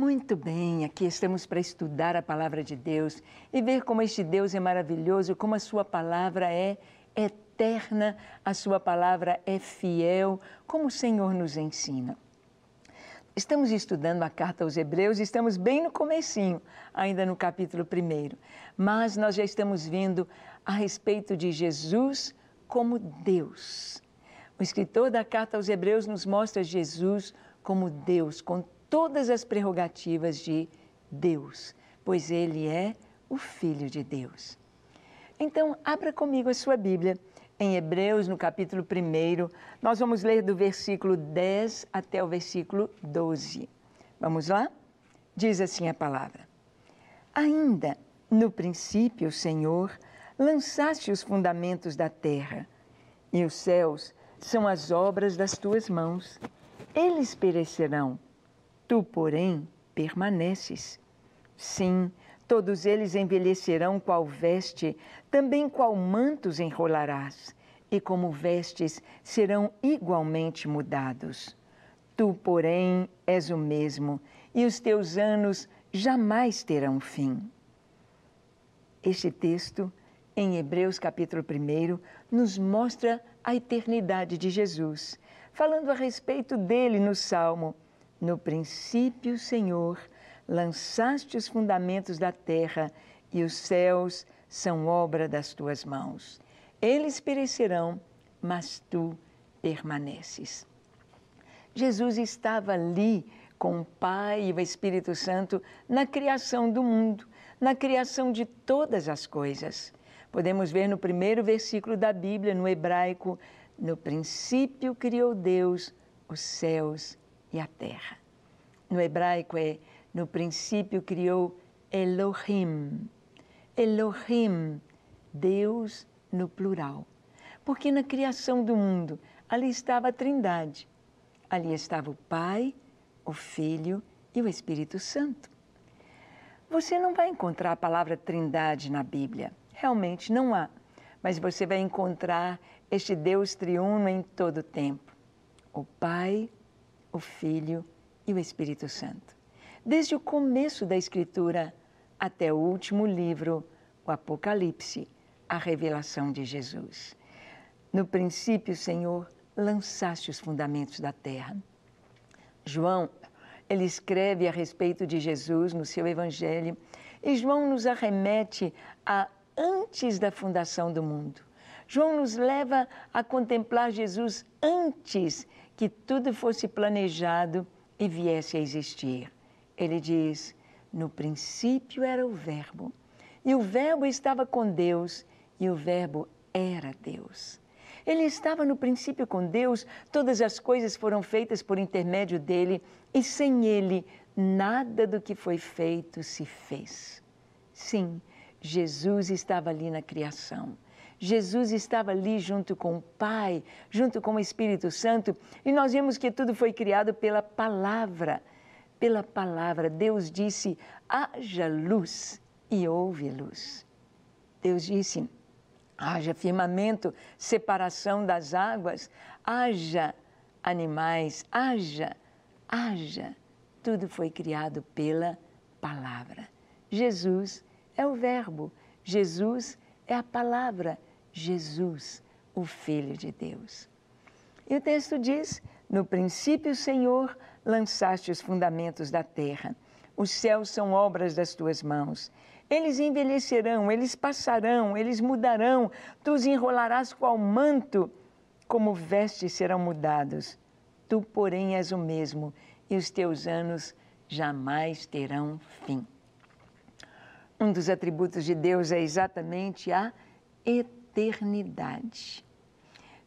Muito bem, aqui estamos para estudar a palavra de Deus e ver como este Deus é maravilhoso, como a sua palavra é eterna, a sua palavra é fiel, como o Senhor nos ensina. Estamos estudando a carta aos Hebreus, estamos bem no comecinho, ainda no capítulo 1, mas nós já estamos vendo a respeito de Jesus como Deus. O escritor da carta aos Hebreus nos mostra Jesus como Deus, com todas as prerrogativas de Deus, pois ele é o Filho de Deus. Então, abra comigo a sua Bíblia. Em Hebreus, no capítulo 1, nós vamos ler do versículo 10 até o versículo 12. Vamos lá? Diz assim a palavra: Ainda no princípio, Senhor, lançaste os fundamentos da terra, e os céus são as obras das tuas mãos. Eles perecerão, Tu, porém, permaneces. Sim, todos eles envelhecerão qual veste, também qual mantos enrolarás, e como vestes serão igualmente mudados. Tu, porém, és o mesmo, e os teus anos jamais terão fim. Este texto, em Hebreus capítulo 1, nos mostra a eternidade de Jesus, falando a respeito dele no Salmo no princípio, Senhor, lançaste os fundamentos da terra e os céus são obra das tuas mãos. Eles perecerão, mas tu permaneces. Jesus estava ali com o Pai e o Espírito Santo na criação do mundo, na criação de todas as coisas. Podemos ver no primeiro versículo da Bíblia, no hebraico, no princípio criou Deus os céus e a terra. No hebraico é no princípio criou Elohim. Elohim, Deus no plural. Porque na criação do mundo, ali estava a Trindade. Ali estava o Pai, o Filho e o Espírito Santo. Você não vai encontrar a palavra Trindade na Bíblia. Realmente não há. Mas você vai encontrar este Deus triuno em todo o tempo. O Pai, o Filho e o Espírito Santo. Desde o começo da Escritura até o último livro, o Apocalipse, a revelação de Jesus. No princípio, Senhor, lançaste os fundamentos da terra. João, ele escreve a respeito de Jesus no seu Evangelho e João nos arremete a antes da fundação do mundo. João nos leva a contemplar Jesus antes que tudo fosse planejado e viesse a existir. Ele diz: No princípio era o Verbo, e o Verbo estava com Deus, e o Verbo era Deus. Ele estava no princípio com Deus, todas as coisas foram feitas por intermédio dele, e sem ele, nada do que foi feito se fez. Sim, Jesus estava ali na criação. Jesus estava ali junto com o Pai, junto com o Espírito Santo, e nós vimos que tudo foi criado pela palavra. Pela palavra, Deus disse: haja luz e houve luz. Deus disse: haja firmamento, separação das águas, haja animais, haja, haja. Tudo foi criado pela palavra. Jesus é o Verbo, Jesus é a palavra Jesus, o Filho de Deus. E o texto diz: No princípio, Senhor, lançaste os fundamentos da terra. Os céus são obras das tuas mãos. Eles envelhecerão, eles passarão, eles mudarão. Tu os enrolarás qual manto, como vestes serão mudados. Tu, porém, és o mesmo, e os teus anos jamais terão fim. Um dos atributos de Deus é exatamente a eternidade eternidade.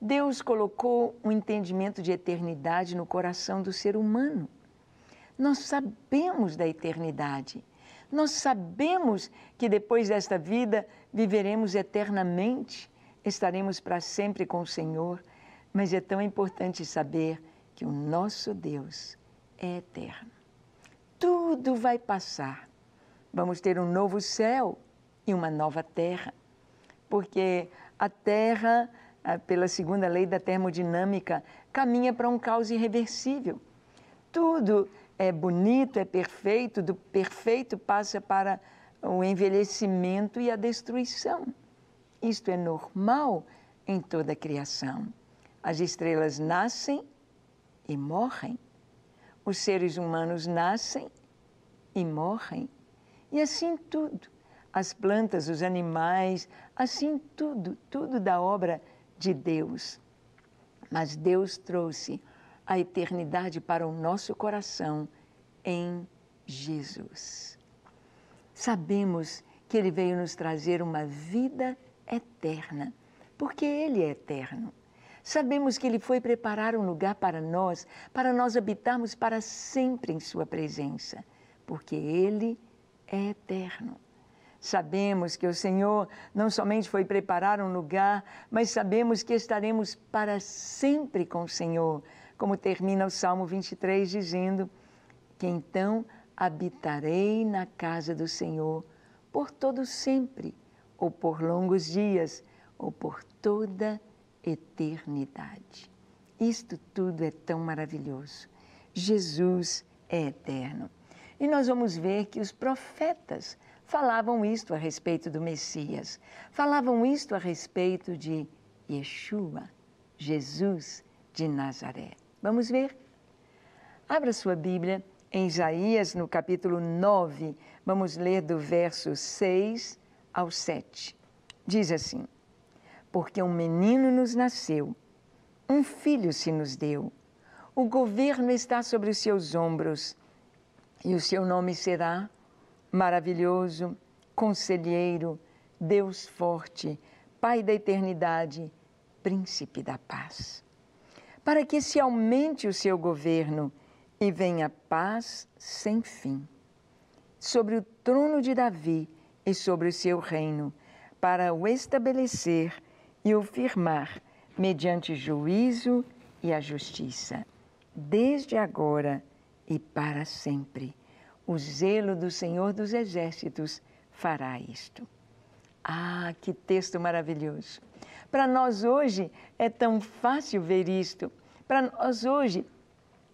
Deus colocou um entendimento de eternidade no coração do ser humano. Nós sabemos da eternidade. Nós sabemos que depois desta vida viveremos eternamente, estaremos para sempre com o Senhor, mas é tão importante saber que o nosso Deus é eterno. Tudo vai passar. Vamos ter um novo céu e uma nova terra porque a Terra, eh, pela segunda lei da termodinâmica, caminha para um caos irreversível. Tudo é bonito, é perfeito, do perfeito passa para o envelhecimento e a destruição. Isto é normal em toda a criação. As estrelas nascem e morrem. Os seres humanos nascem e morrem. E assim tudo as plantas, os animais, assim tudo, tudo da obra de Deus. Mas Deus trouxe a eternidade para o nosso coração em Jesus. Sabemos que ele veio nos trazer uma vida eterna, porque ele é eterno. Sabemos que ele foi preparar um lugar para nós, para nós habitarmos para sempre em sua presença, porque ele é eterno. Sabemos que o Senhor não somente foi preparar um lugar, mas sabemos que estaremos para sempre com o Senhor, como termina o Salmo 23 dizendo: Que então habitarei na casa do Senhor por todo sempre, ou por longos dias, ou por toda eternidade. Isto tudo é tão maravilhoso. Jesus é eterno. E nós vamos ver que os profetas falavam isto a respeito do Messias, falavam isto a respeito de Yeshua, Jesus de Nazaré. Vamos ver? Abra sua Bíblia em Isaías, no capítulo 9, vamos ler do verso 6 ao 7. Diz assim: Porque um menino nos nasceu, um filho se nos deu, o governo está sobre os seus ombros, e o seu nome será maravilhoso, conselheiro, Deus forte, Pai da eternidade, príncipe da paz. Para que se aumente o seu governo e venha paz sem fim. Sobre o trono de Davi e sobre o seu reino, para o estabelecer e o firmar mediante juízo e a justiça, desde agora e para sempre. O zelo do Senhor dos Exércitos fará isto. Ah, que texto maravilhoso! Para nós hoje é tão fácil ver isto. Para nós hoje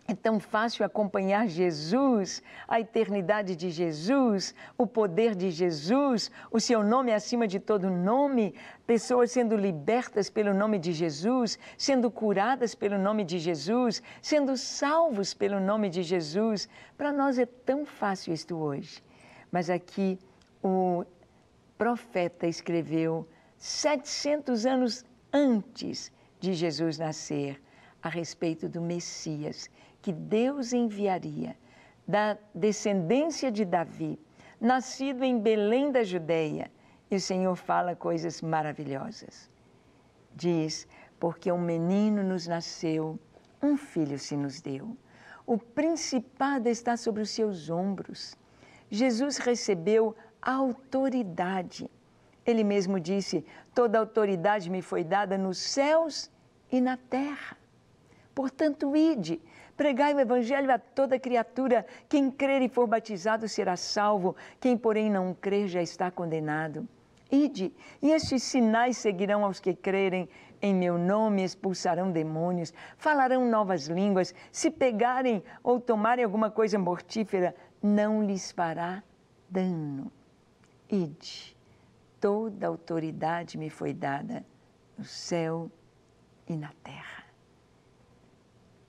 é tão fácil acompanhar Jesus, a eternidade de Jesus, o poder de Jesus, o seu nome acima de todo nome, pessoas sendo libertas pelo nome de Jesus, sendo curadas pelo nome de Jesus, sendo salvos pelo nome de Jesus. Para nós é tão fácil isto hoje. Mas aqui o profeta escreveu 700 anos antes de Jesus nascer a respeito do Messias que Deus enviaria da descendência de Davi, nascido em Belém da Judéia. E o Senhor fala coisas maravilhosas. Diz: Porque um menino nos nasceu, um filho se nos deu. O principado está sobre os seus ombros. Jesus recebeu autoridade. Ele mesmo disse: Toda autoridade me foi dada nos céus e na terra. Portanto, ide, Pregai o evangelho a toda criatura. Quem crer e for batizado será salvo. Quem, porém, não crer já está condenado. Ide, e estes sinais seguirão aos que crerem. Em meu nome expulsarão demônios, falarão novas línguas. Se pegarem ou tomarem alguma coisa mortífera, não lhes fará dano. Ide, toda autoridade me foi dada no céu e na terra.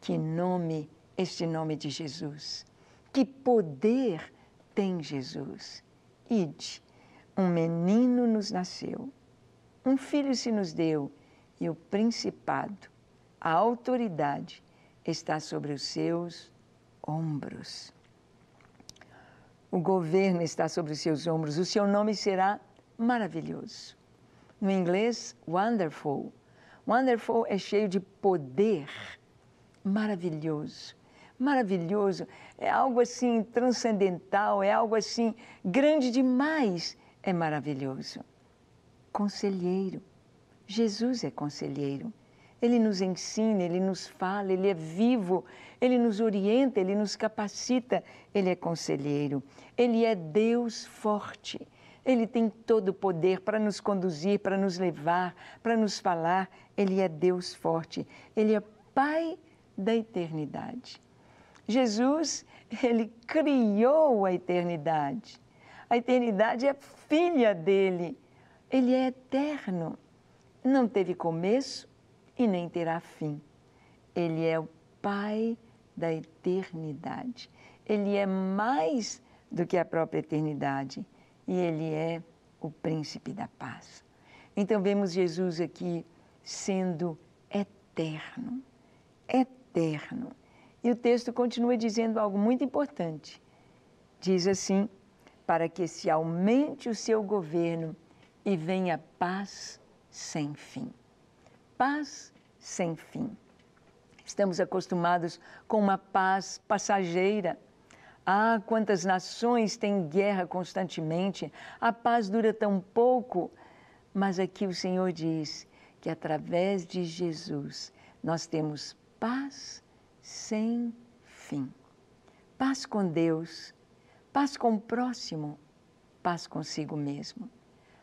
Que nome este nome de Jesus? Que poder tem Jesus? Ide, um menino nos nasceu, um filho se nos deu, e o principado, a autoridade, está sobre os seus ombros. O governo está sobre os seus ombros, o seu nome será maravilhoso. No inglês, wonderful. Wonderful é cheio de poder maravilhoso, maravilhoso, é algo assim transcendental, é algo assim grande demais, é maravilhoso. Conselheiro. Jesus é conselheiro. Ele nos ensina, ele nos fala, ele é vivo, ele nos orienta, ele nos capacita, ele é conselheiro. Ele é Deus forte. Ele tem todo o poder para nos conduzir, para nos levar, para nos falar. Ele é Deus forte. Ele é Pai da eternidade. Jesus, ele criou a eternidade. A eternidade é filha dele. Ele é eterno. Não teve começo e nem terá fim. Ele é o Pai da eternidade. Ele é mais do que a própria eternidade e ele é o príncipe da paz. Então vemos Jesus aqui sendo eterno. Eterno eterno. E o texto continua dizendo algo muito importante. Diz assim: para que se aumente o seu governo e venha paz sem fim. Paz sem fim. Estamos acostumados com uma paz passageira. Ah, quantas nações têm guerra constantemente, a paz dura tão pouco. Mas aqui o Senhor diz que através de Jesus nós temos paz sem fim. Paz com Deus, paz com o próximo, paz consigo mesmo.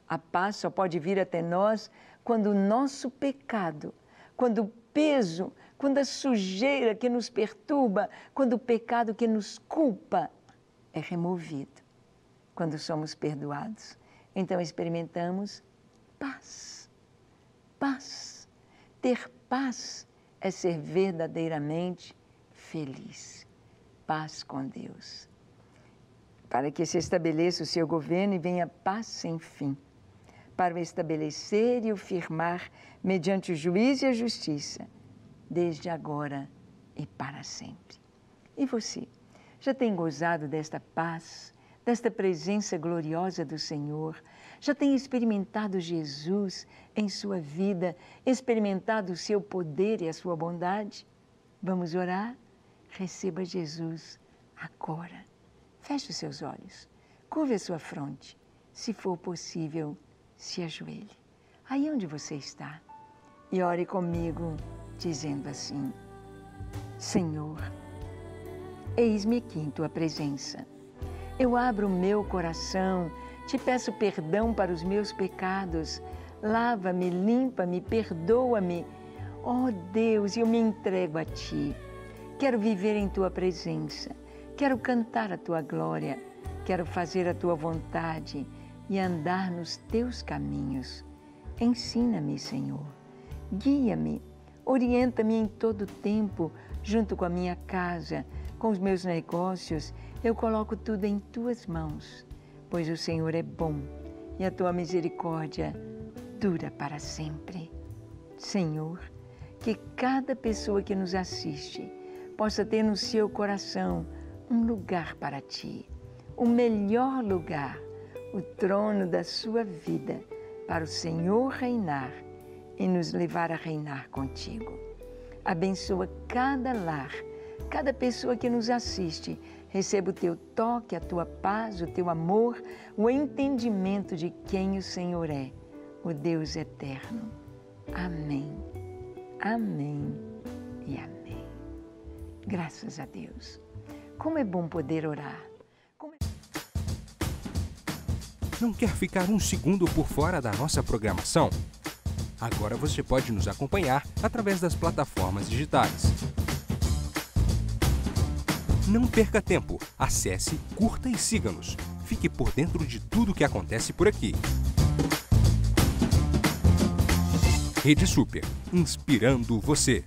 A paz só pode vir até nós quando o nosso pecado, quando o peso, quando a sujeira que nos perturba, quando o pecado que nos culpa é removido. Quando somos perdoados, então experimentamos paz. Paz. Ter paz é ser verdadeiramente feliz. Paz com Deus. Para que se estabeleça o seu governo e venha paz sem fim, para o estabelecer e o firmar mediante o juiz e a justiça, desde agora e para sempre. E você, já tem gozado desta paz desta presença gloriosa do Senhor, já tem experimentado Jesus em sua vida, experimentado o seu poder e a sua bondade? Vamos orar? Receba Jesus agora. Feche os seus olhos, curve a sua fronte. Se for possível, se ajoelhe. Aí onde você está. E ore comigo, dizendo assim: Senhor, eis-me aqui em tua presença eu abro meu coração, te peço perdão para os meus pecados. Lava-me, limpa-me, perdoa-me. Ó oh Deus, eu me entrego a ti. Quero viver em tua presença. Quero cantar a tua glória. Quero fazer a tua vontade e andar nos teus caminhos. Ensina-me, Senhor. Guia-me. Orienta-me em todo o tempo, junto com a minha casa com os meus negócios, eu coloco tudo em tuas mãos, pois o Senhor é bom e a tua misericórdia dura para sempre. Senhor, que cada pessoa que nos assiste possa ter no seu coração um lugar para ti, o melhor lugar, o trono da sua vida, para o Senhor reinar e nos levar a reinar contigo. Abençoa cada lar cada pessoa que nos assiste receba o teu toque, a tua paz, o teu amor, o entendimento de quem o Senhor é, o Deus eterno. Amém. Amém e amém. Graças a Deus. Como é bom poder orar. É- Não quer ficar um segundo por fora da nossa programação? Agora você pode nos acompanhar através das plataformas digitais. Não perca tempo, acesse, curta e siga-nos. Fique por dentro de tudo o que acontece por aqui. Rede Super, inspirando você.